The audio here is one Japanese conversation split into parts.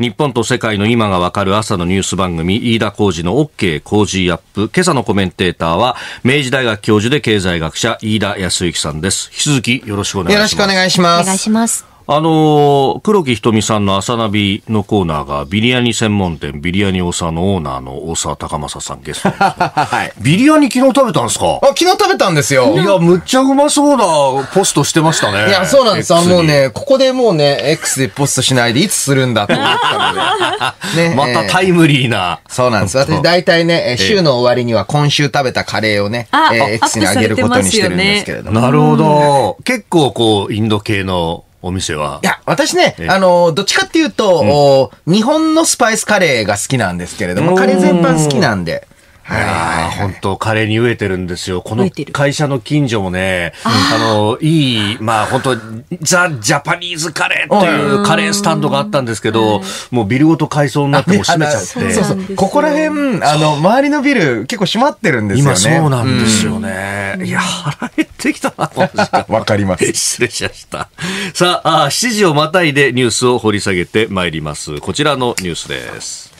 日本と世界の今がわかる朝のニュース番組、飯田浩二の OK 工事アップ。今朝のコメンテーターは、明治大学教授で経済学者、飯田康之さんです。引き続きよろしくお願いします。よろしくお願いします。お願いします。あの、黒木瞳さんの朝ナビのコーナーが、ビリヤニ専門店、ビリヤニ大沢のオーナーの大沢隆正さんゲストです、はい。ビリヤニ昨日食べたんですかあ、昨日食べたんですよ。いや、むっちゃうまそうなポストしてましたね。いや、そうなんですあもうね、ここでもうね、X でポストしないで、いつするんだと思ったので。ね、またタイムリーな。そうなんです。私、大体ね、週の終わりには今週食べたカレーをね、えー、X にあげることにしてるんですけれども。ね、なるほど。結構こう、インド系の、お店は。いや、私ね、あの、どっちかっていうと、う日本のスパイスカレーが好きなんですけれども、カレー全般好きなんで。はいはい本当、カレーに飢えてるんですよ。この会社の近所もね、あの、いい、まあ本当、ザ・ジャパニーズカレーっていうカレースタンドがあったんですけど、もうビルごと改装になっても閉めちゃって。そうそうここら辺、あの、周りのビル結構閉まってるんですよね。今そうなんですよね。いや、腹減ってきたな、わかります。失礼しました。さあ、7時をまたいでニュースを掘り下げてまいります。こちらのニュースです。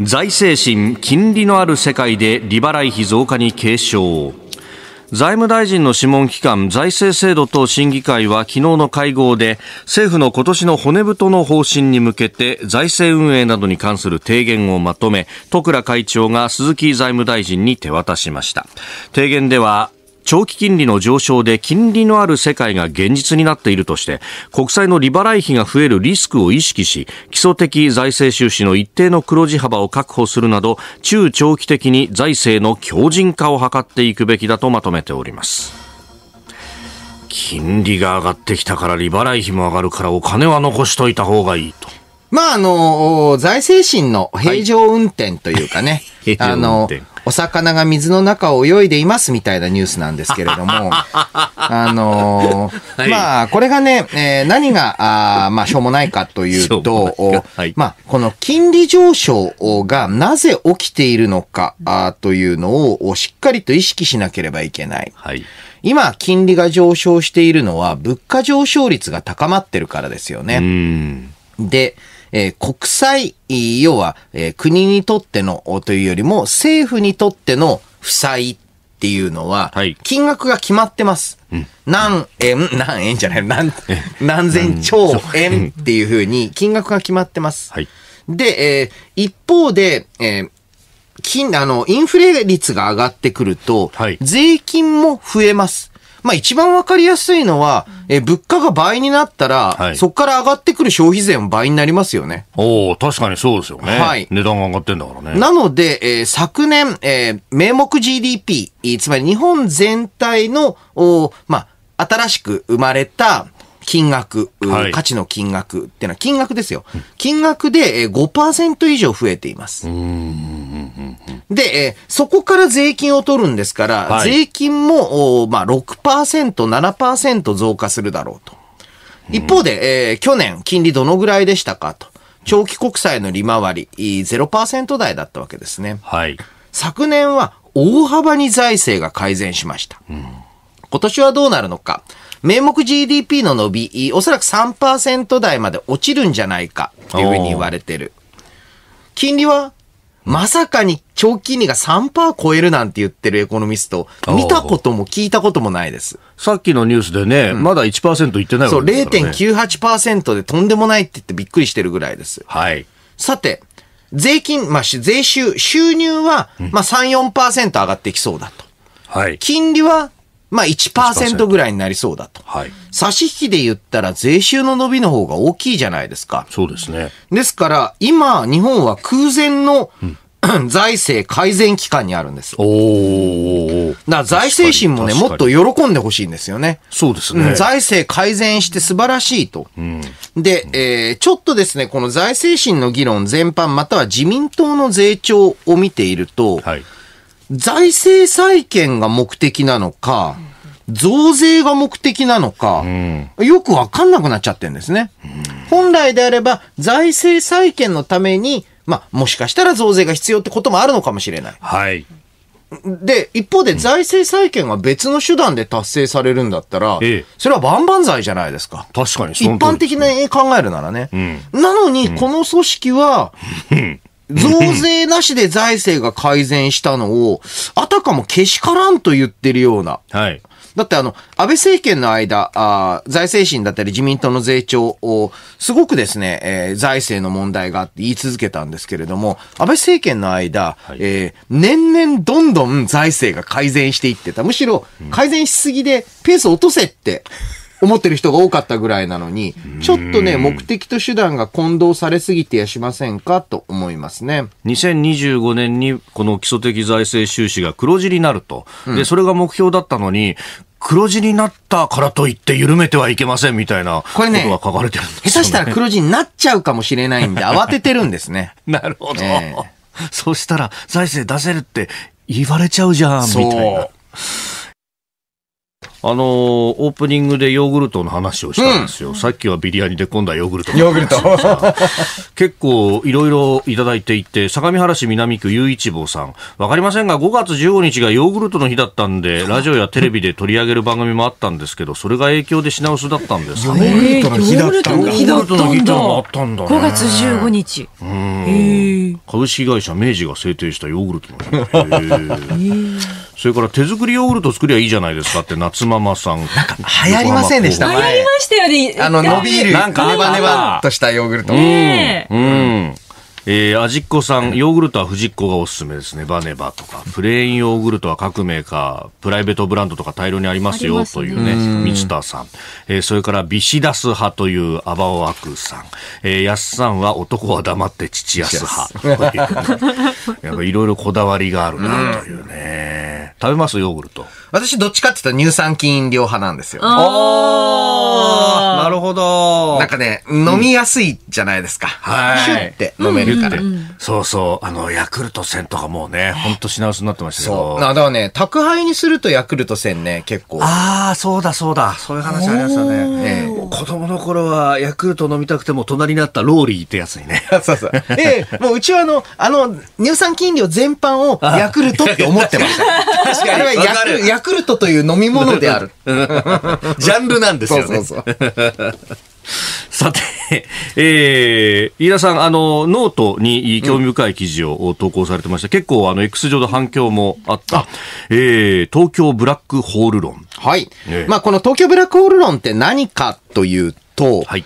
財政審金利のある世界で利払い費増加に警鐘財務大臣の諮問機関財政制度等審議会は昨日の会合で政府の今年の骨太の方針に向けて財政運営などに関する提言をまとめ戸倉会長が鈴木財務大臣に手渡しました提言では長期金利の上昇で金利のある世界が現実になっているとして国債の利払い費が増えるリスクを意識し基礎的財政収支の一定の黒字幅を確保するなど中長期的に財政の強靭化を図っていくべきだとまとめております。金利が上がってきたから利払い費も上がるからお金は残しといた方がいいと。まあ、あの、財政審の平常運転というかね、はい、あの、お魚が水の中を泳いでいますみたいなニュースなんですけれども、あのーまあ、これがね、えー、何が、あまあ、しょうもないかというと、うはい、まあ、この金利上昇がなぜ起きているのかあというのをしっかりと意識しなければいけない。はい今、金利が上昇しているのは、物価上昇率が高まってるからですよね。で、えー、国債、要は、えー、国にとってのというよりも政府にとっての負債っていうのは、金額が決まってます。何円、何円じゃない、何、何千兆円っていうふうに金額が決まってます。はい、で、えー、一方で、えー金、あの、インフレ率が上がってくると、はい、税金も増えます。まあ一番わかりやすいのは、え物価が倍になったら、はい、そこから上がってくる消費税も倍になりますよね。おお確かにそうですよね。はい。値段が上がってんだからね。なので、えー、昨年、えー、名目 GDP、つまり日本全体の、おまあ、新しく生まれた、金額、価値の金額っていうのは金額ですよ。金額で5%以上増えています。うんで、えー、そこから税金を取るんですから、はい、税金も、おまあ6%、7%増加するだろうと。一方で、えー、去年、金利どのぐらいでしたかと。長期国債の利回り、0%台だったわけですね。はい。昨年は大幅に財政が改善しました。うん、今年はどうなるのか。名目 GDP の伸び、おそらく3%台まで落ちるんじゃないかというふうに言われてる。金利はまさかに長期金利が3%超えるなんて言ってるエコノミスト、見たことも聞いたこともないです。さっきのニュースでね、うん、まだ1%いってないわけですから、ね、そう、0.98%でとんでもないって言ってびっくりしてるぐらいです。はい。さて、税金、まあ、税収、収入は、まあ3、3、4%上がってきそうだと。はい。金利は、まあ1%ぐらいになりそうだと。はい。差し引きで言ったら税収の伸びの方が大きいじゃないですか。そうですね。ですから、今、日本は空前の 財政改善期間にあるんです。おだ財政審もね、もっと喜んでほしいんですよね。そうですね、財政改善して素晴らしいと。うん、で、えー、ちょっとですね、この財政審の議論全般、または自民党の税調を見ていると、はい、財政再建が目的なのか、増税が目的なのか、うん、よくわかんなくなっちゃってるんですね。本来であれば、財政再建のために、まあ、もしかしたら増税が必要ってこともあるのかもしれない。はい。で、一方で財政再建が別の手段で達成されるんだったら、それは万々歳じゃないですか。確かに、一般的に考えるならね。うん、なのに、この組織は、うん、増税なしで財政が改善したのを、あたかもけしからんと言ってるような。はい。だってあの、安倍政権の間、あ財政審だったり自民党の税調を、すごくですね、えー、財政の問題があって言い続けたんですけれども、安倍政権の間、はい、えー、年々どんどん財政が改善していってた。むしろ改善しすぎでペース落とせって。思ってる人が多かったぐらいなのに、ちょっとね、目的と手段が混同されすぎてやしませんかと思いますね。2025年にこの基礎的財政収支が黒字になると。で、それが目標だったのに、黒字になったからといって緩めてはいけませんみたいなことが書かれてるんですよ、ね、ね、下手したら黒字になっちゃうかもしれないんで 慌ててるんですね。なるほど、えー、そしたら財政出せるって言われちゃうじゃんみたいな。あのー、オープニングでヨーグルトの話をしたんですよ、うん、さっきはビリヤニで今度はヨーグルトヨーグルト 結構いろいろいただいていて相模原市南区雄一坊さんわかりませんが5月15日がヨーグルトの日だったんでラジオやテレビで取り上げる番組もあったんですけどそれが影響で品薄だったんですヨーグルトの日だったんだ、えヨーグルトの日だったんだ、ね、5月15日株式会社明治が制定したヨーグルトの日、それから手作りヨーグルト作りゃいいじゃないですかって夏ママさん。なんか流行りませんでした、流行りましたよね。あの、伸びる、なんかネバネバとしたヨーグルト。うん。うんえー、味っ子さん、ヨーグルトは藤っ子がおすすめですね。バネバとか。プレーンヨーグルトは各メーカー、プライベートブランドとか大量にありますよ、というね、満田さん。えー、それから、ビシダス派というアバオアクさん。えー、ヤスさんは男は黙って父ス派。やっぱいろいろこだわりがあるな、というね。食べますヨーグルト。私、どっちかって言ったら乳酸菌量派なんですよ。ああなるほど。なんかね、飲みやすいじゃないですか。はい。シュって飲める。から、うんうん、そうそうあのヤクルト1000とかもうねほんと品薄になってましたけどだからね宅配にするとヤクルト1000ね結構ああそうだそうだそういう話ありましたね、え子供の頃はヤクルト飲みたくても隣になったローリーってやつにね そうそうええー、もううちはあのあの乳酸菌量全般をヤクルトって思ってました 確かにあれはヤクヤクルトという飲み物である ジャンルなんですよねそうそうそうさて、えー、飯田さん、あの、ノートに興味深い記事を投稿されてました。うん、結構、あの、X 上で反響もあった、えー、東京ブラックホール論。はい。えー、まあ、この東京ブラックホール論って何かというと、はい、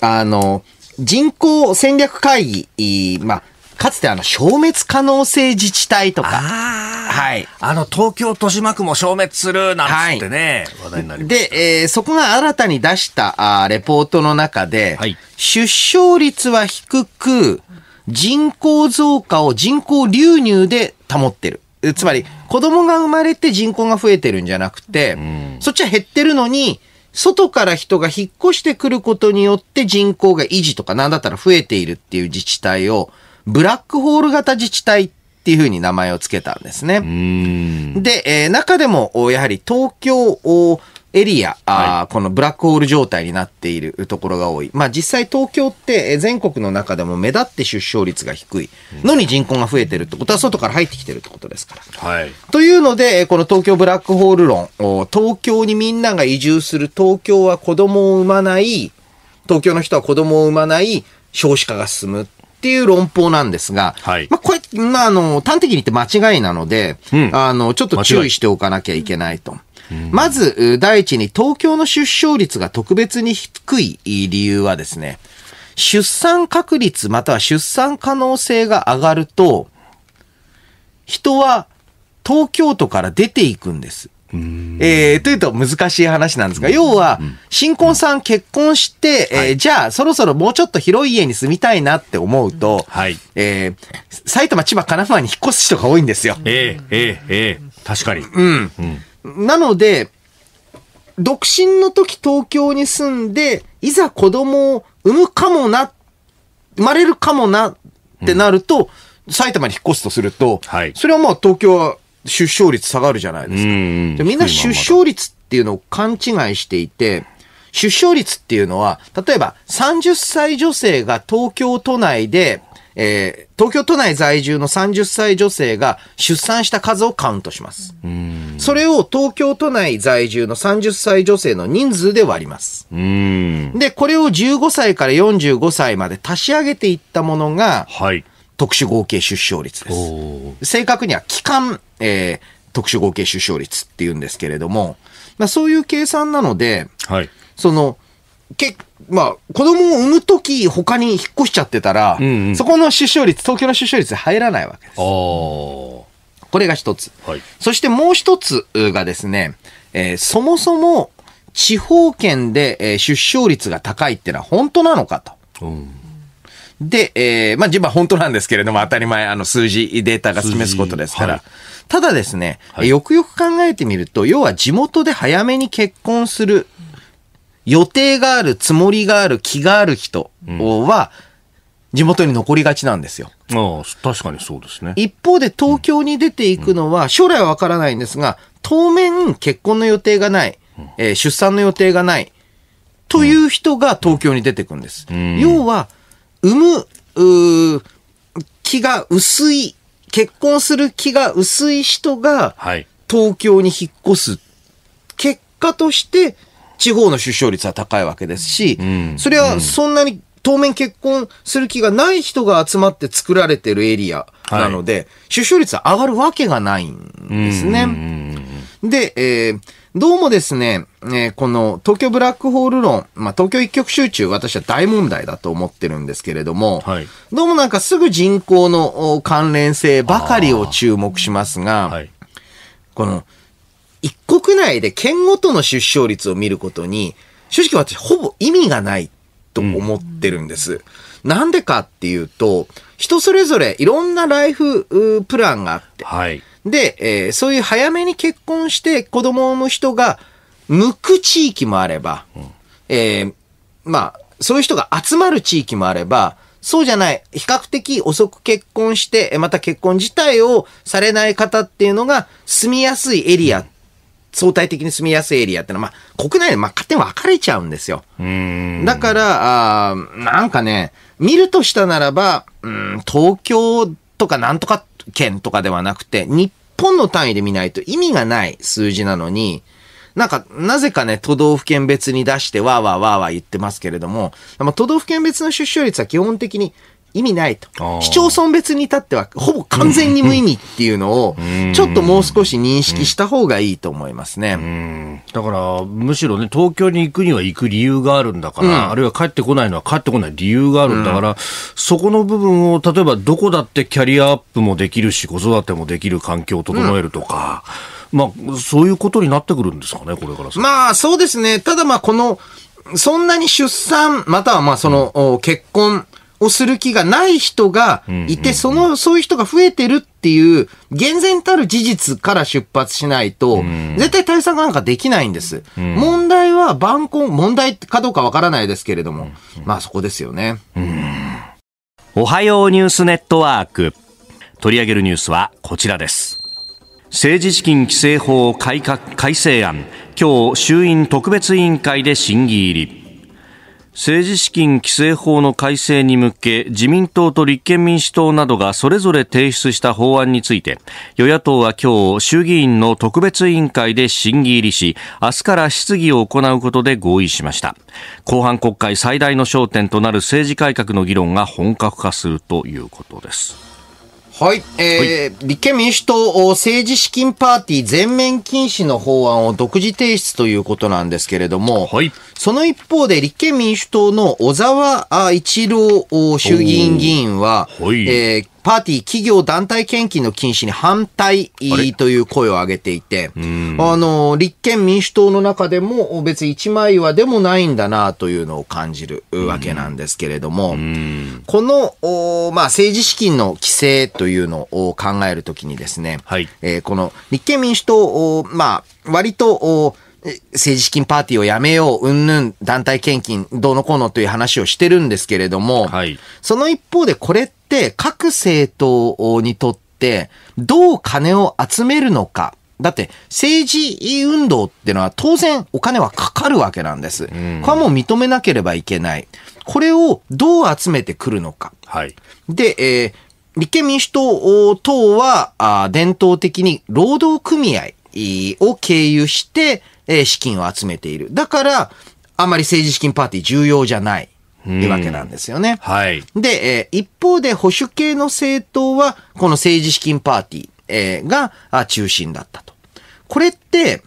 あの、人口戦略会議、まあ、かつてあの、消滅可能性自治体とか。はい。あの、東京豊島区も消滅するなんつってね、はい、話題になりまで、えー、そこが新たに出したあレポートの中で、はい、出生率は低く、人口増加を人口流入で保ってる。つまり、子供が生まれて人口が増えてるんじゃなくて、そっちは減ってるのに、外から人が引っ越してくることによって人口が維持とか、なんだったら増えているっていう自治体を、ブラックホール型自治体っていうふうに名前を付けたんですね。で、えー、中でも、やはり東京エリア、はい、このブラックホール状態になっているところが多い。まあ実際東京って全国の中でも目立って出生率が低いのに人口が増えてるってことは外から入ってきてるってことですから。はい、というので、この東京ブラックホール論、東京にみんなが移住する東京は子供を産まない、東京の人は子供を産まない少子化が進むっっていう論法なんですが、はい、まあ、これ、まあ、あの、端的に言って間違いなので、うん、あの、ちょっと注意しておかなきゃいけないと。まず、第一に東京の出生率が特別に低い理由はですね、出産確率または出産可能性が上がると、人は東京都から出ていくんです。えー、というと難しい話なんですが、要は、新婚さん結婚して、えー、じゃあそろそろもうちょっと広い家に住みたいなって思うと、はい、えー、埼玉、千葉、神奈川に引っ越す人が多いんですよ。えー、えー、えー、確かに。うん。なので、独身の時東京に住んで、いざ子供を産むかもな、生まれるかもなってなると、うん、埼玉に引っ越すとすると、はい、それはまあ東京は出生率下がるじゃないですか。でみんな出生率っていうのを勘違いしていて、出生率っていうのは、例えば30歳女性が東京都内で、えー、東京都内在住の30歳女性が出産した数をカウントします。それを東京都内在住の30歳女性の人数で割ります。で、これを15歳から45歳まで足し上げていったものが、はい、特殊合計出生率です。正確には期間、えー、特殊合計出生率っていうんですけれども、まあ、そういう計算なので、はい、その、けまあ、子供を産むとき、他に引っ越しちゃってたら、うんうん、そこの出生率、東京の出生率入らないわけです。これが一つ、はい、そしてもう一つがですね、えー、そもそも地方圏で出生率が高いってのは本当なのかと。うんで、えー、まあ、自分は本当なんですけれども、当たり前、あの、数字、データが示すことですから。はい、ただですね、はい、よくよく考えてみると、要は地元で早めに結婚する、予定がある、つもりがある、気がある人は、地元に残りがちなんですよ。ああ、確かにそうですね。一方で東京に出ていくのは、将来はわからないんですが、当面結婚の予定がない、えー、出産の予定がない、という人が東京に出てくんです。要は、産む、気が薄い、結婚する気が薄い人が、東京に引っ越す。結果として、地方の出生率は高いわけですし、うん、それはそんなに当面結婚する気がない人が集まって作られてるエリアなので、はい、出生率は上がるわけがないんですね。で、えーどうもですね、えー、この東京ブラックホール論、まあ、東京一極集中、私は大問題だと思ってるんですけれども、はい、どうもなんかすぐ人口の関連性ばかりを注目しますが、はい、この、一国内で県ごとの出生率を見ることに、正直私ほぼ意味がないと思ってるんです。うん、なんでかっていうと、人それぞれいろんなライフプランがあって、はいで、えー、そういう早めに結婚して子供を産む人が向く地域もあれば、うん、えー、まあ、そういう人が集まる地域もあれば、そうじゃない、比較的遅く結婚して、また結婚自体をされない方っていうのが住みやすいエリア、うん、相対的に住みやすいエリアってのは、まあ、国内で、まあ、勝手に分かれちゃうんですよ。だから、あなんかね、見るとしたならば、うん、東京とかなんとか県とかではなくて、日本の単位で見ないと意味がない数字なのに、なんか、なぜかね、都道府県別に出して、わーわーわーわー言ってますけれども、都道府県別の出生率は基本的に意味ないと。市町村別に立っては、ほぼ完全に無意味っていうのを、ちょっともう少し認識した方がいいと思いますね。だから、むしろね、東京に行くには行く理由があるんだから、うん、あるいは帰ってこないのは帰ってこない理由があるんだから、うん、そこの部分を、例えばどこだってキャリアアップもできるし、子育てもできる環境を整えるとか、うん、まあ、そういうことになってくるんですかね、これから。まあ、そうですね。ただまあ、この、そんなに出産、またはまあ、その、結婚、をする気がない人がいて、その、そういう人が増えてるっていう、厳然たる事実から出発しないと、絶対対策なんかできないんです。問題は、晩婚、問題かどうかわからないですけれども、まあそこですよね。おはようニュースネットワーク。取り上げるニュースはこちらです。政治資金規正法改革改正案、今日衆院特別委員会で審議入り。政治資金規正法の改正に向け自民党と立憲民主党などがそれぞれ提出した法案について与野党は今日衆議院の特別委員会で審議入りし明日から質疑を行うことで合意しました後半国会最大の焦点となる政治改革の議論が本格化するということですはい。えー、はい、立憲民主党政治資金パーティー全面禁止の法案を独自提出ということなんですけれども、はい、その一方で立憲民主党の小沢一郎衆議院議員は、はい、えー、パーティー、企業団体献金の禁止に反対という声を上げていて、あの、立憲民主党の中でも別に一枚岩でもないんだなというのを感じるわけなんですけれども、この、まあ、政治資金の規制というのを考えるときにですね、はい、えー、この立憲民主党、まあ、割と、政治資金パーティーをやめよう、うんぬん、団体献金、どうのこうのという話をしてるんですけれども、はい、その一方でこれってって各政党にとってどう金を集めるのか。だって政治運動ってのは当然お金はかかるわけなんです。これはもう認めなければいけない。これをどう集めてくるのか。はい、で、えー、立憲民主党等はあ伝統的に労働組合を経由して、えー、資金を集めている。だから、あまり政治資金パーティー重要じゃない。いうわけなんですよね。はい。で、えー、一方で保守系の政党は、この政治資金パーティー、えー、が中心だったと。これって、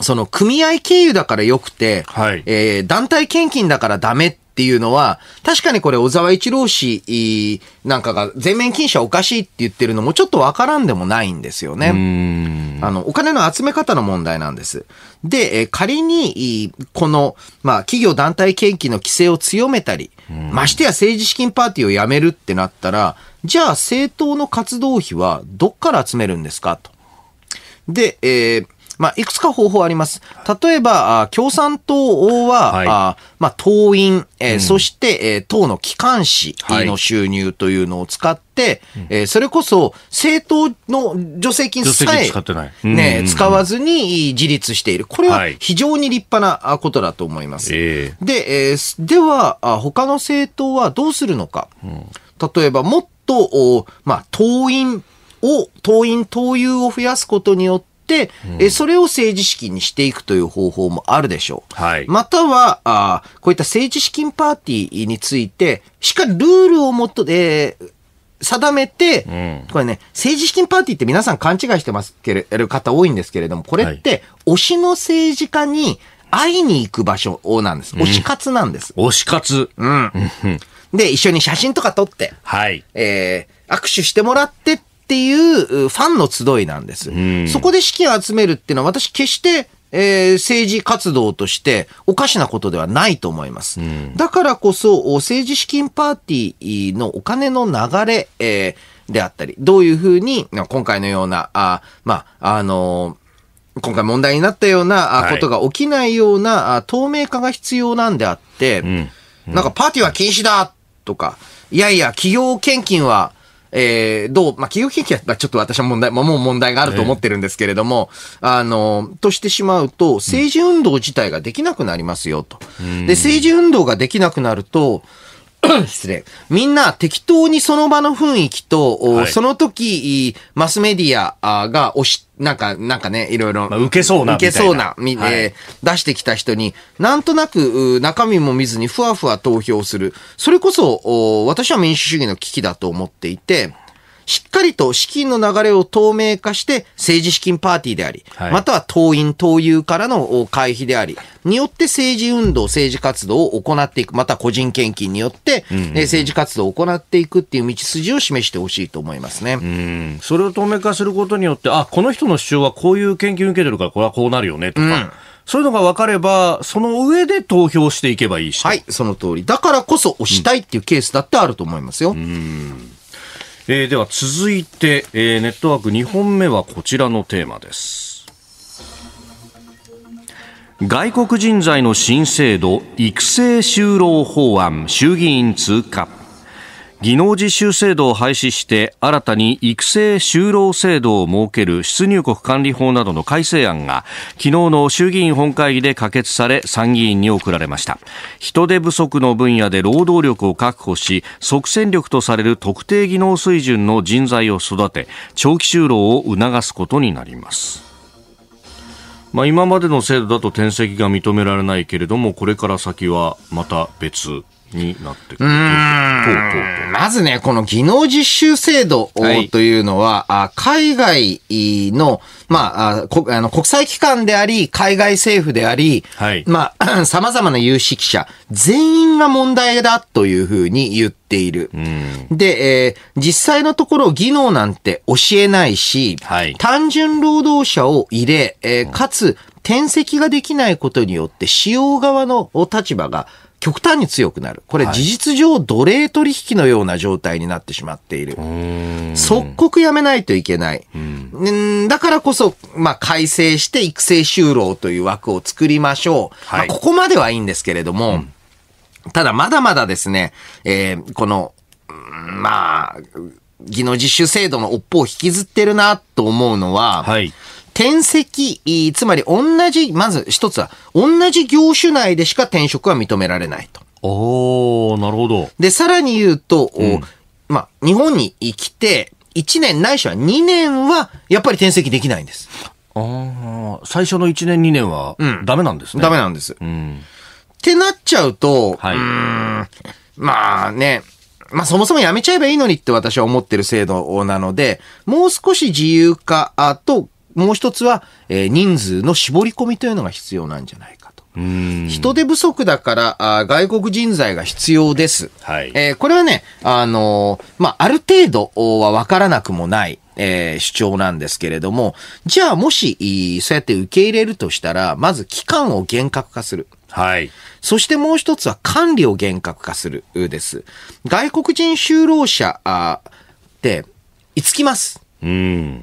その組合経由だから良くて、はい、えー、団体献金だからダメっっていうのは、確かにこれ小沢一郎氏なんかが全面禁止はおかしいって言ってるのもちょっとわからんでもないんですよね。あの、お金の集め方の問題なんです。で、仮に、この、まあ、企業団体献金の規制を強めたり、ましてや政治資金パーティーをやめるってなったら、じゃあ政党の活動費はどっから集めるんですかと。で、えー、まあ、いくつか方法あります。例えば、共産党は、はい、あまあ、党員、えー、うん、そして、えー、党の機関紙の収入というのを使って、っえそれこそ政党の助成金さえね、使わずに自立している。これは非常に立派なことだと思います。はい、で、えー、では、他の政党はどうするのか。うん、例えば、もっと、まあ、党員を、党員、党友を増やすことによって、、えそれを政治資金にしていくという方法もあるでしょう。はい、またはあ、こういった政治資金パーティーについて、しっかりルールをもと、えー、定めて、うん、これね、政治資金パーティーって皆さん勘違いしてますけれ、方多いんですけれども、これって、推しの政治家に会いに行く場所なんです。推し活なんです。推し活。うん。で、一緒に写真とか撮って、はい。えー、握手してもらってってっていうファンの集いなんです。そこで資金を集めるっていうのは私決してえー、政治活動としておかしなことではないと思います。うん、だからこそ、政治資金パーティーのお金の流れ、えー、であったり、どういうふうに、今回のような、あまあ、あのー、今回問題になったようなことが起きないような、はい、透明化が必要なんであって、うんうん、なんかパーティーは禁止だとか、いやいや、企業献金はえー、どう、まあ、企業危機はちょっと私は問題、まあ、もう問題があると思ってるんですけれども、えー、あの、としてしまうと、政治運動自体ができなくなりますよと。うん、で、政治運動ができなくなると、失礼。みんな適当にその場の雰囲気と、はい、その時、マスメディアが押し、なんか、なんかね、いろいろ。まあ、受けそうな受けそうな、はい、えー、出してきた人に、なんとなく中身も見ずにふわふわ投票する。それこそ、私は民主主義の危機だと思っていて、しっかりと資金の流れを透明化して政治資金パーティーであり、はい、または党員、党友からの会費であり、によって政治運動、政治活動を行っていく、また個人献金によって、うんうん、政治活動を行っていくっていう道筋を示してほしいと思いますねそれを透明化することによって、あこの人の主張はこういう献金受けてるから、これはこうなるよねとか。うんそういうのが分かれば、その上で投票していけばいいし。はい、その通り。だからこそ押したいっていうケースだってあると思いますよ。うんえー、では続いて、えー、ネットワーク2本目はこちらのテーマです外国人材の新制度育成就労法案衆議院通過技能実習制度を廃止して新たに育成就労制度を設ける出入国管理法などの改正案が昨日の衆議院本会議で可決され参議院に送られました人手不足の分野で労働力を確保し即戦力とされる特定技能水準の人材を育て長期就労を促すことになりますまあ、今までの制度だと転籍が認められないけれどもこれから先はまた別になってくるまずね、この技能実習制度というのは、はい、海外の、まあ、あの国際機関であり、海外政府であり、はい、まあ、様々な有識者、全員が問題だというふうに言っている。で、えー、実際のところ技能なんて教えないし、はい、単純労働者を入れ、えー、かつ、転籍ができないことによって、使用側の立場が極端に強くなる。これ事実上奴隷取引のような状態になってしまっている。即刻やめないといけない。うんだからこそ、まあ、改正して育成就労という枠を作りましょう。はい、まあ、ここまではいいんですけれども、うん、ただまだまだですね、えー、この、まあ、技能実習制度の尾っぽを引きずってるなと思うのは、はい、転籍、つまり同じ、まず一つは、同じ業種内でしか転職は認められないと。おなるほど。で、さらに言うと、うん、まあ、日本に来て、1年ないしは2年は、やっぱり転籍できないんです。ああ、最初の1年2年は、ダメなんですね、うん、ダメなんです。うん、ってなっちゃうと、はい、うんまあね、まあそもそもやめちゃえばいいのにって私は思ってる制度なので、もう少し自由化ともう一つは、えー、人数の絞り込みというのが必要なんじゃないかと。人手不足だからあ外国人材が必要です。はいえー、これはね、あのー、まあ、ある程度は分からなくもない。えー、主張なんですけれども、じゃあもし、そうやって受け入れるとしたら、まず期間を厳格化する。はい。そしてもう一つは管理を厳格化するです。外国人就労者って、いつきます。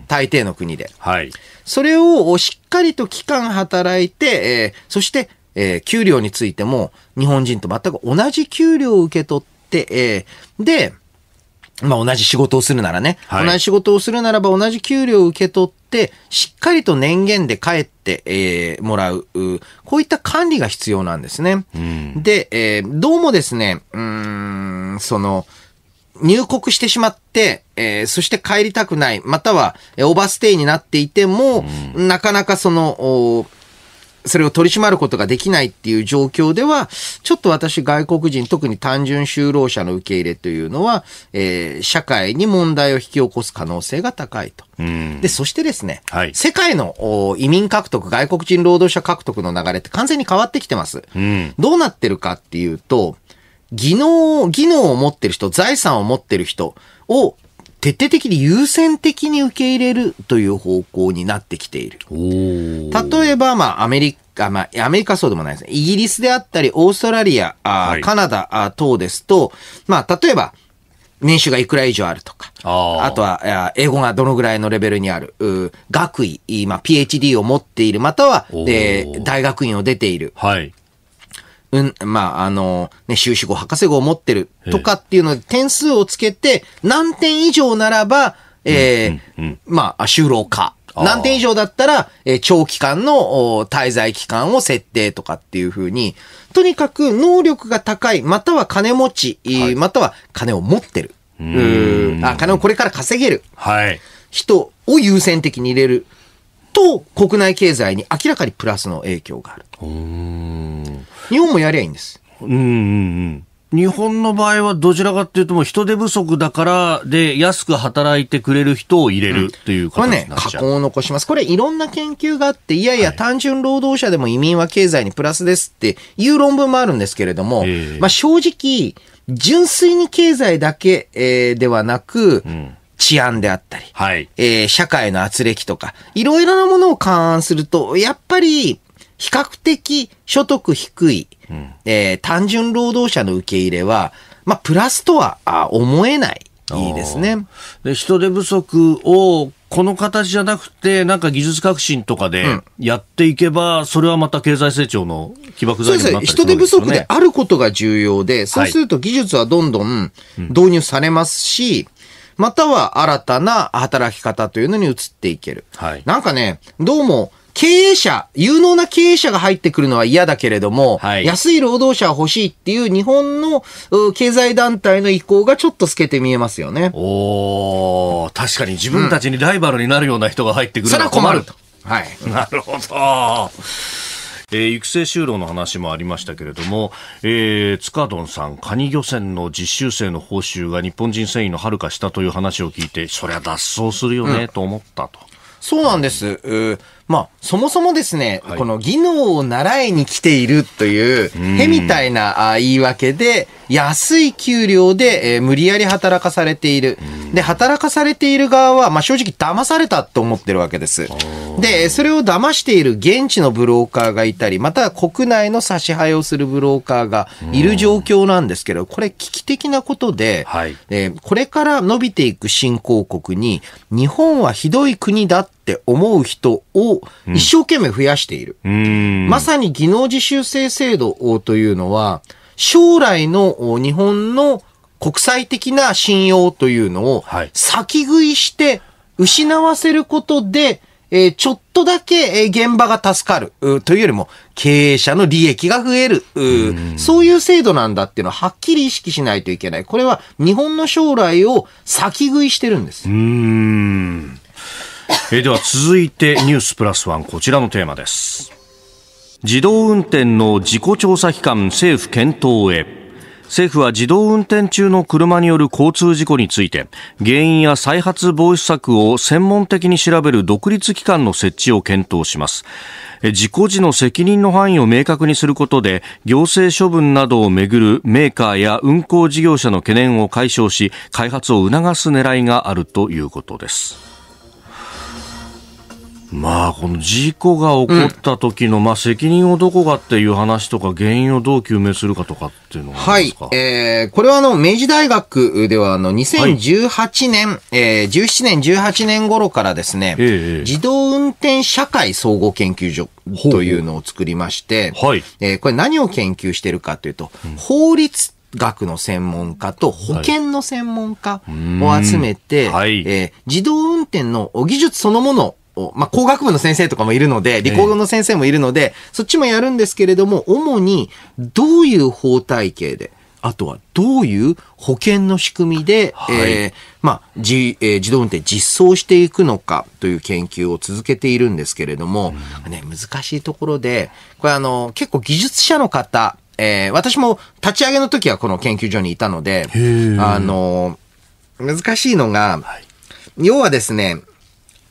大抵の国で。はい。それをしっかりと期間働いて、えー、そして、えー、給料についても日本人と全く同じ給料を受け取って、えー、で、まあ、同じ仕事をするならね、はい、同じ仕事をするならば同じ給料を受け取って、しっかりと年限で帰って、えー、もらうこういった管理が必要なんですね。うん、で、えー、どうもですね、うん、その、入国してしまって、えー、そして帰りたくない、または、オーバーステイになっていても、うん、なかなかその、それを取り締まることができないっていう状況では、ちょっと私外国人、特に単純就労者の受け入れというのは、えー、社会に問題を引き起こす可能性が高いと。で、そしてですね、はい、世界の移民獲得、外国人労働者獲得の流れって完全に変わってきてます。うん、どうなってるかっていうと、技能、技能を持ってる人、財産を持ってる人を徹底的に優先的に受け入れるという方向になってきている。例えば、まあ、アメリカ、まあ、アメリカそうでもないですね。イギリスであったり、オーストラリア、あはい、カナダ等ですと、まあ、例えば、年収がいくら以上あるとか、あとは、英語がどのぐらいのレベルにある、学位、まあ、PhD を持っている、または、えー、大学院を出ている、はい、うん、まあ、あの、ね、修士号、博士号を持ってるとかっていうので、点数をつけて、何点以上ならば、えー、まあ、就労か。何点以上だったら、えー、長期間の滞在期間を設定とかっていうふうに、とにかく能力が高い、または金持ち、はい、または金を持ってる。うんあ、金をこれから稼げる。はい。人を優先的に入れる。と国内経済に明らかにプラスの影響がある日本もやりゃいいんです。うん日本の場合はどちらかというともう人手不足だからで安く働いてくれる人を入れるという形になっちゃう、うん、これね、加工を残します。これいろんな研究があって、いやいや単純労働者でも移民は経済にプラスですっていう論文もあるんですけれども、まあ正直、純粋に経済だけ、えー、ではなく、うん治安であったり、はい、えー、社会の圧力とか、いろいろなものを勘案すると、やっぱり、比較的所得低い、えー、単純労働者の受け入れは、まあ、プラスとは思えないいいですね。で人手不足をこの形じゃなくて、なんか技術革新とかでやっていけば、それはまた経済成長の起爆剤になったりするんですよね。人手不足であることが重要で、そうすると技術はどんどん導入されますし、はいまたは新たな働き方というのに移っていける。はい、なんかね、どうも、経営者、有能な経営者が入ってくるのは嫌だけれども、はい、安い労働者は欲しいっていう日本の経済団体の意向がちょっと透けて見えますよね。お確かに自分たちにライバルになるような人が入ってくるのは困る。うん、困るはい。なるほど。えー、育成就労の話もありましたけれども、えー、塚丼さん、カニ漁船の実習生の報酬が日本人船員のはるか下という話を聞いて、そりゃ脱走するよね、うん、と思ったと。そうなんです。まあ、そもそもですね、はい、この技能を習いに来ているという、へみたいな言い訳で、安い給料で、えー、無理やり働かされている。で、働かされている側は、まあ、正直騙されたと思ってるわけです。で、それを騙している現地のブローカーがいたり、また国内の差し配をするブローカーがいる状況なんですけど、これ危機的なことで、はい、えー、これから伸びていく新興国に、日本はひどい国だってって思う人を一生懸命増やしている。うん、まさに技能実習生制度というのは、将来の日本の国際的な信用というのを先食いして失わせることで、えー、ちょっとだけ現場が助かるというよりも経営者の利益が増える、うそういう制度なんだっていうのははっきり意識しないといけない。これは日本の将来を先食いしてるんです。うんえー、では続いてニュースプラスワンこちらのテーマです自動運転の事故調査機関政府検討へ政府は自動運転中の車による交通事故について原因や再発防止策を専門的に調べる独立機関の設置を検討します事故時の責任の範囲を明確にすることで行政処分などをめぐるメーカーや運行事業者の懸念を解消し開発を促す狙いがあるということですまあ、この事故が起こった時の、うん、まあ責任をどこがっていう話とか、原因をどう究明するかとかっていうのははい、えー、これはあの、明治大学ではあの、2018年、はい、えー、17年、18年頃からですね、えー、自動運転社会総合研究所というのを作りまして、はい、えー、これ何を研究してるかというと、うん、法律学の専門家と保険の専門家を集めて、はいはい、えー、自動運転の技術そのものを、まあ、工学部の先生とかもいるので、理工の先生もいるので、そっちもやるんですけれども、主にどういう法体系で、あとはどういう保険の仕組みで、はい、えー、まあ自えー、自動運転実装していくのかという研究を続けているんですけれども、うん、ね、難しいところで、これあの、結構技術者の方、えー、私も立ち上げの時はこの研究所にいたので、あの、難しいのが、要はですね、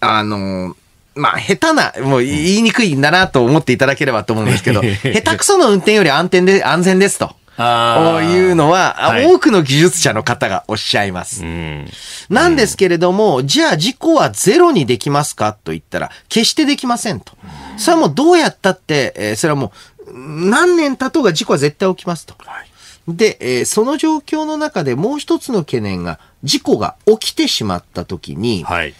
あの、まあ、下手な、もう言いにくいんだなと思っていただければと思うんですけど、下手くその運転より安全で、安全ですと。こういうのは、はい、多くの技術者の方がおっしゃいます。うん、なんですけれども、うん、じゃあ事故はゼロにできますかと言ったら、決してできませんと。それはもうどうやったって、えー、それはもう、何年経とうが事故は絶対起きますと。はい、で、えー、その状況の中でもう一つの懸念が、事故が起きてしまった時に、はい、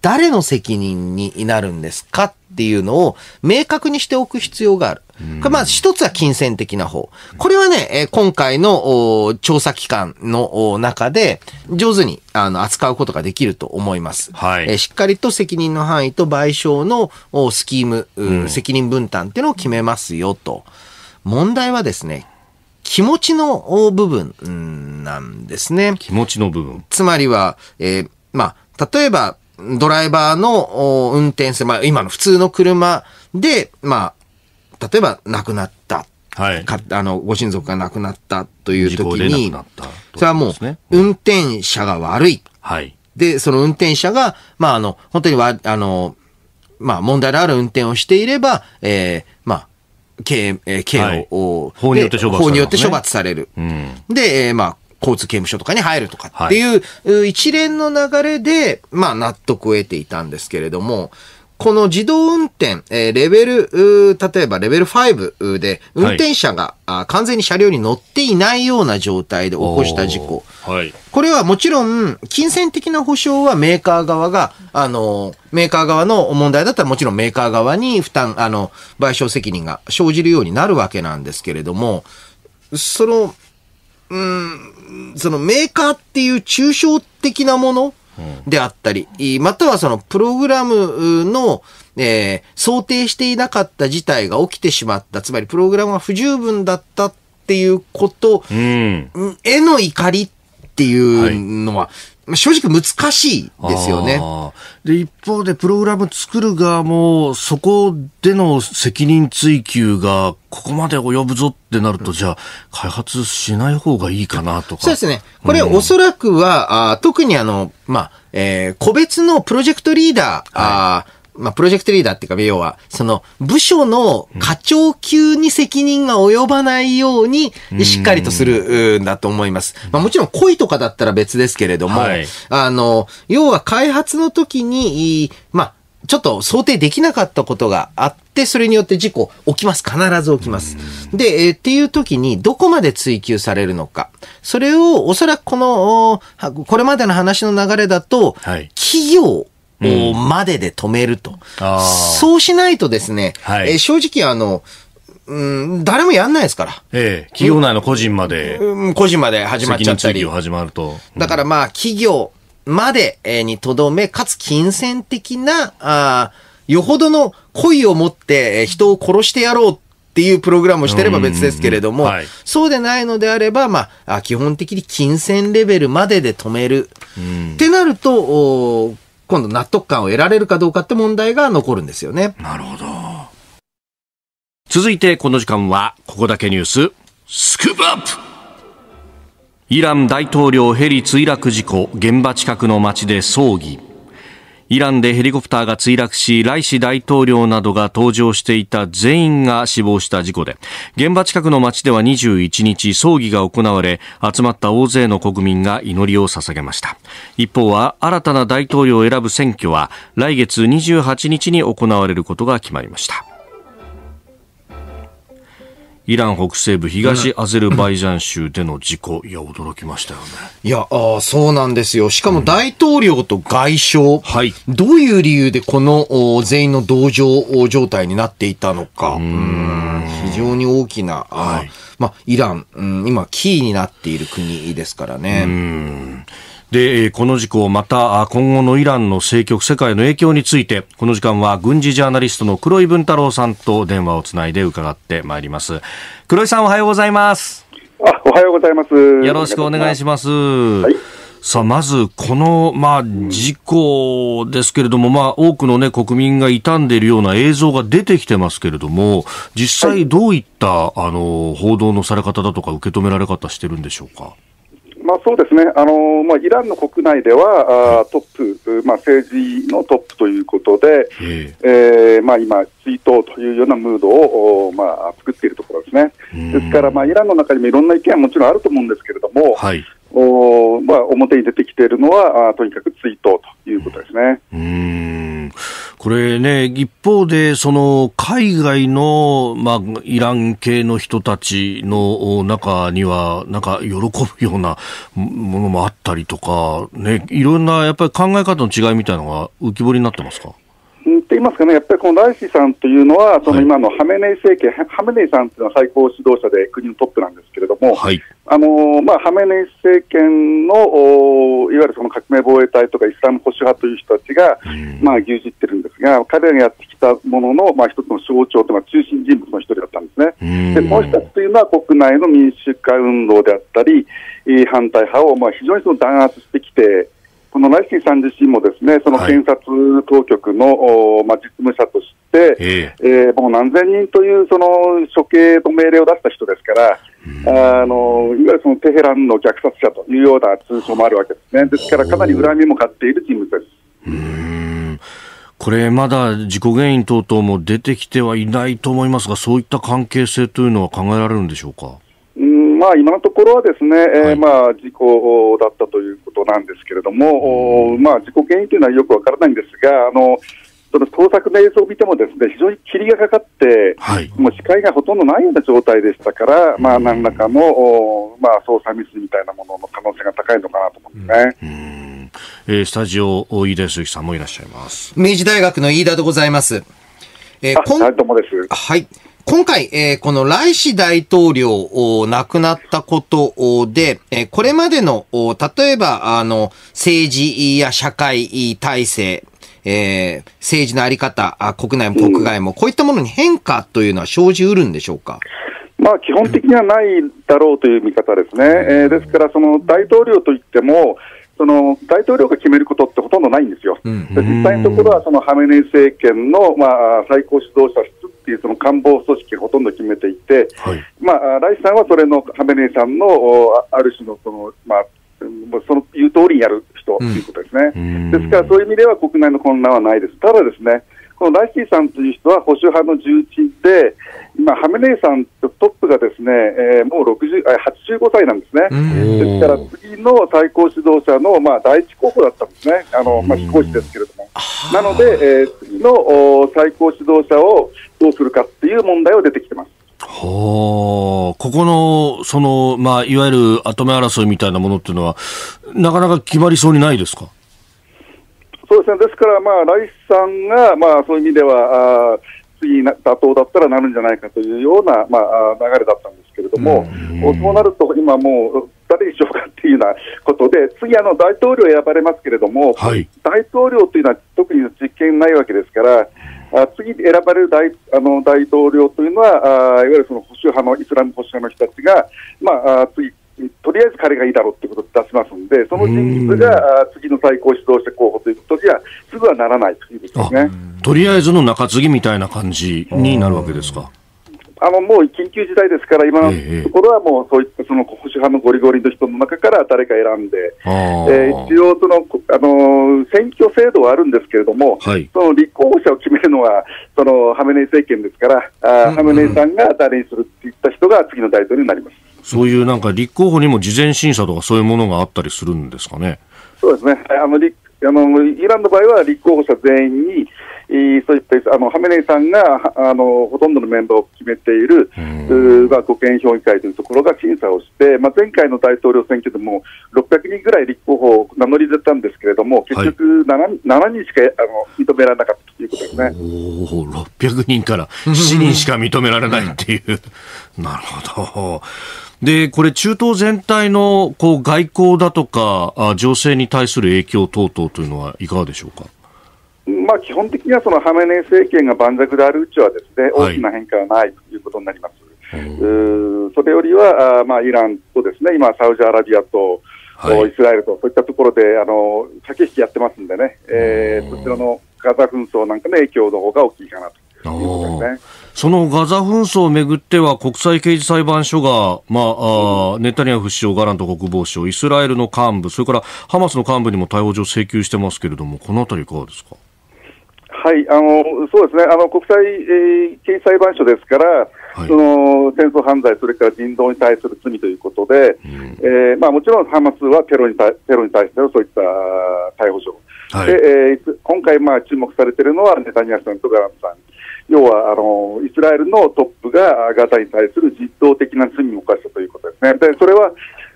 誰の責任になるんですかっていうのを明確にしておく必要がある。これまあ一つは金銭的な方。これはね、今回の調査機関の中で上手にあの扱うことができると思います、はいえ。しっかりと責任の範囲と賠償のスキーム、うん、責任分担っていうのを決めますよと。問題はですね、気持ちの部分なんですね。気持ちの部分。つまりは、えー、まあ、例えば、ドライバーの運転手、まあ、今の普通の車で、まあ、例えば亡くなった。はい、あのご親族が亡くなったという時に、ななね、それはもう、運転者が悪い。はい、で、その運転者が、まあ、あの、本当にわ、あの、まあ、問題のある運転をしていれば、ええー、まあ、刑、え刑を、はい、法によって処罰される、法によって処罰される。で、えまあ、交通刑務所とかに入るとかっていう一連の流れで、まあ納得を得ていたんですけれども、この自動運転、えー、レベル、例えばレベル5で、運転者が、はい、完全に車両に乗っていないような状態で起こした事故。はい、これはもちろん、金銭的な保障はメーカー側が、あの、メーカー側の問題だったらもちろんメーカー側に負担、あの、賠償責任が生じるようになるわけなんですけれども、その、うん、そのメーカーっていう抽象的なものであったり、またはそのプログラムの、えー、想定していなかった事態が起きてしまった、つまりプログラムが不十分だったっていうことへの怒りっていうのは、はいまあ、正直難しいですよね。で、一方でプログラム作る側も、そこでの責任追及がここまで及ぶぞってなると、じゃあ、開発しない方がいいかなとか。そうですね。これ、おそらくは、うん、あ特にあの、まあ、えー、個別のプロジェクトリーダー、はい、あまあ、プロジェクトリーダーっていうか、要は、その、部署の課長級に責任が及ばないように、しっかりとするんだと思います。まあ、もちろん、恋とかだったら別ですけれども、はい、あの、要は開発の時に、まあ、ちょっと想定できなかったことがあって、それによって事故起きます。必ず起きます。で、えっていう時にどこまで追及されるのか。それをおそらくこの、これまでの話の流れだと、はい、企業までで止めると。そうしないとですね、はい、え正直あの、うん、誰もやんないですから。ええ、企業内の個人まで。うん、個人まで始まっちゃったり。始まると。うん、だからまあ、企業までにとどめ、かつ金銭的な、あよほどの恋を持って人を殺してやろうっていうプログラムをしてれば別ですけれども、そうでないのであれば、まあ、基本的に金銭レベルまでで止める。ってなると、今度納得感を得られるかどうかって問題が残るんですよね。なるほど。続いてこの時間は、ここだけニュース、スクープアップイラン大統領ヘリ墜落事故、現場近くの街で葬儀。イランでヘリコプターが墜落しライシ大統領などが搭乗していた全員が死亡した事故で現場近くの町では21日葬儀が行われ集まった大勢の国民が祈りを捧げました一方は新たな大統領を選ぶ選挙は来月28日に行われることが決まりましたイラン北西部東アゼルバイジャン州での事故、いや、驚きましたよね。いや、あそうなんですよ。しかも大統領と外相、うん、はい、どういう理由でこの全員の同情状態になっていたのか、うん非常に大きな、はいまあ、イラン、うん、今、キーになっている国ですからね。うんで、この事故、また今後のイランの政局、世界の影響について、この時間は軍事ジャーナリストの黒井文太郎さんと電話をつないで伺ってまいります。黒井さんおはようございます。あおはようございます。よろしくお願いします。はいさあ、まず、この、まあ、事故ですけれども、まあ、多くのね、国民が傷んでいるような映像が出てきてますけれども、実際どういった、あの、報道のされ方だとか、受け止められ方してるんでしょうか。まあ、そうですね、あのまあ、イランの国内ではあトップ、まあ、政治のトップということで、えーまあ、今、追悼というようなムードを、まあ、作っているところですね。ですから、まあ、イランの中にもいろんな意見はもちろんあると思うんですけれども、はいおまあ、表に出てきているのはあ、とにかく追悼ということですね。うんこれね、一方で、その海外の、まあ、イラン系の人たちの中には、なんか喜ぶようなものもあったりとか、ね、いろんなやっぱり考え方の違いみたいなのが浮き彫りになってますかって言いますかね、やっぱりこのライシさんというのは、その今のハメネイ政権、はい、ハメネイさんというのは最高指導者で国のトップなんですけれども、はい、あのまあ、ハメネイ政権のいわゆるその革命防衛隊とかイスラム保守派という人たちが、まあ、牛耳ってるんですが、彼らがやってきたものの、まあ、一つの象徴というのは中心人物の一人だったんですね。でもう一つというのは国内の民主化運動であったり、反対派をまあ非常にその弾圧してきて、このナイシーさん自身もですね、その検察当局の、はい、まあ、実務者として、えー、えー、もう何千人というその処刑と命令を出した人ですから、あのいわゆるそのテヘランの虐殺者というような通称もあるわけですね、ですからかなり恨みも買っている人物ですこれ、まだ事故原因等々も出てきてはいないと思いますが、そういった関係性というのは考えられるんでしょうか。うんまあ、今のところはですね、はい、えー、まあ、事故だったということなんですけれども、まあ、事故原因というのはよくわからないんですが、あのその捜索の映像を見ても、ですね非常に霧がかかって、はい、もう視界がほとんどないような状態でしたから、まあ、何らかの、まあ、操作ミスみたいなものの可能性が高いのかなと思うんですね。うえー、スタジオ、飯田康之さんもいらっしゃいます。明治大学の飯田でございます。えー、今はい。今回、えー、この来志大統領を亡くなったことで、えー、これまでの、例えば、あの、政治や社会体制、えー、政治のあり方、あ国内も国外も、こういったものに変化というのは生じうるんでしょうか。まあ、基本的にはないだろうという見方ですね。えー、ですから、その大統領といっても、その大統領が決めることってほとんどないんですよ。実際のところは、そのハメネイ政権の、まあ、最高指導者室っていうその官房組織ほとんど決めていて、はい、まあ、ライさんはそれのハメネイさんのある種のその、まあ、その言う通りにやる人ということですね、うん、ですからそういう意味では国内の混乱はないです、ただですね、このライシーさんという人は保守派の重鎮で、今、ハメネイさんとトップがですね、えー、もう60あ85歳なんですね、ですから次の最高指導者の、まあ、第一候補だったんですね、あのまあ、飛行士ですけれども。なので、えー、次の最高指導者をどうするかっていう問題は出てきてます。はあ、ここの、その、まあ、いわゆる後目争いみたいなものっていうのは、なかなか決まりそうにないですかそうですね、ですから、まあ、ライスさんが、まあ、そういう意味では、あ次な、妥当だったらなるんじゃないかというような、まあ、流れだったんですけれども、うそうなると、今もう、誰にしようかっていうようなことで、次、あの大統領選ばれますけれども、はい、大統領というのは特に実権ないわけですから、あ次選ばれる大あの大統領というのは、あいわゆるその保守派の、イスラム保守派の人たちが、まあ、あ次、とりあえず彼がいいだろうということを出しますので、その人物が次の最高指導者候補ということには、すぐはならないということですね。とりあえずの中継ぎみたいな感じになるわけですか。あのもう緊急事態ですから、今のところはもうそういったその保守派のゴリゴリの人の中から誰か選んで、えー、一応その、あの選挙制度はあるんですけれども、はい、その立候補者を決めるのはそのハメネイ政権ですから、あうんうん、ハメネイさんが誰にするっていった人が次の大統領になりますそういうなんか立候補にも事前審査とかそういうものがあったりするんですかね。そうですねあのあのイランの場合は立候補者全員にそういったあのハメネイさんがあのほとんどのメンバーを決めている、まあ、国連評議会というところが審査をして、まあ、前回の大統領選挙でも600人ぐらい立候補を名乗り出たんですけれども、結局7、はい、7人しかあの認められなかったということですねお600人から7人しか認められないっていう、なるほど。で、これ中東全体のこう外交だとか、情勢に対する影響等々というのはいかがでしょうか。まあ、基本的にはそのハメネイ政権が盤石であるうちはですね、大きな変化はないということになります。はい、それよりはあ、まあ、イランとですね、今、サウジアラビアと、はい、イスラエルと、そういったところであの駆け引きやってますんでね、えー、そちらのガザ紛争なんかの影響の方が大きいかなというね。そのガザ紛争をめぐっては国際刑事裁判所が、まあ、あネタニヤフ首相、ガラント国防相、イスラエルの幹部、それからハマスの幹部にも逮捕状を請求してますけれども、このあたりいかがですか。はい、あのそうですね、あの国際、え刑事裁判所ですから、はい、その戦争犯罪、それから人道に対する罪ということで、うん、えー、まあ、もちろんハマスはテロにテロに対してのそういった逮捕状、はい、でえー、今回、まあ、注目されているのはネタニヤフさんとガランさん、要はあのイスラエルのトップがガザに対する実動的な罪を犯したということですね。でそれは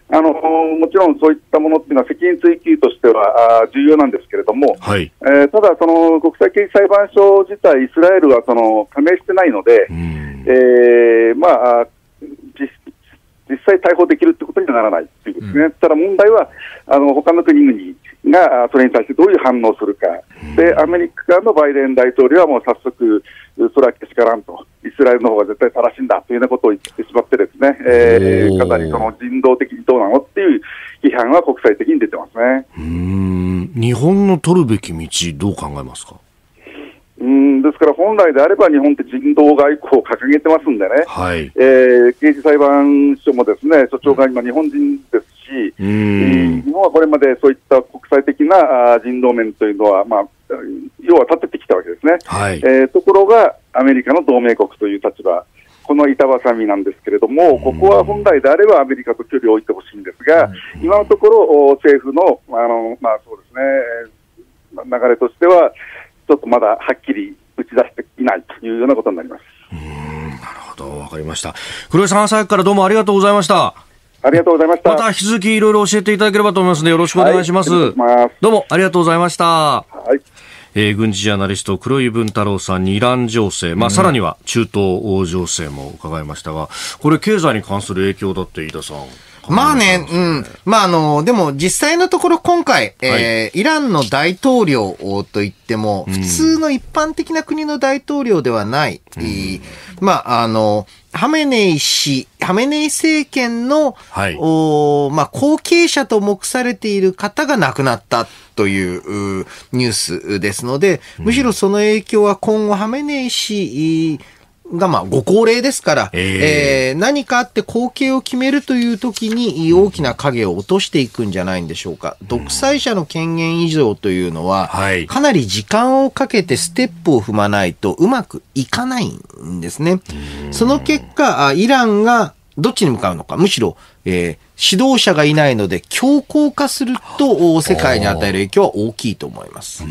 あのもちろんそういったものっていうのは責任追及としては重要なんですけれども、はいえー、ただその、国際刑事裁判所自体、イスラエルはその加盟してないので、えー、まあ、実際逮捕できるってことにはならないということですね、うん、ただ問題はあの他の国々がそれに対してどういう反応をするか、でアメリカのバイデン大統領はもう早速、それはけしからんと、イスラエルの方が絶対正しいんだというようなことを言ってしまって、ですね、えー、かなりその人道的にどうなのっていう批判は国際的に出てますねうん日本の取るべき道、どう考えますかうんですから本来であれば日本って人道外交を掲げてますんでね、はいえー、刑事裁判所もですね所長が今、日本人ですし、うん、日本はこれまでそういった国際的な人道面というのは、まあ、要は立ててきたわけですね、はいえー、ところがアメリカの同盟国という立場、この板挟みなんですけれども、ここは本来であればアメリカと距離を置いてほしいんですが、今のところ、政府のあの、まあ、そうですね流れとしては、ちょっとまだはっきり打ち出していないというようなことになります。うんなるほど、わかりました。黒井さん、朝からどうもありがとうございました。ありがとうございました。また引き続きいろいろ教えていただければと思いますので、よろしくお願いします。はい、ますどうもありがとうございました。はい。えー、軍事ジャーナリスト黒井文太郎さんにイラン情勢、まあ、さらには中東情勢も伺いましたが、これ経済に関する影響だって飯田さん。まあね、うん。まああの、でも実際のところ今回、えー、イランの大統領といっても、普通の一般的な国の大統領ではない、うん、まああの、ハメネイ氏、ハメネイ政権の、はい、おまあ、後継者と目されている方が亡くなったというニュースですので、むしろその影響は今後ハメネイ氏がまあご高齢ですから、えー、えー、何かあって後継を決めるという時に大きな影を落としていくんじゃないんでしょうか。うん、独裁者の権限移譲というのは、かなり時間をかけてステップを踏まないとうまくいかないんですね。その結果、イランがどっちに向かうのか、むしろ、えー、指導者がいないので強硬化すると世界に与える影響は大きいと思います。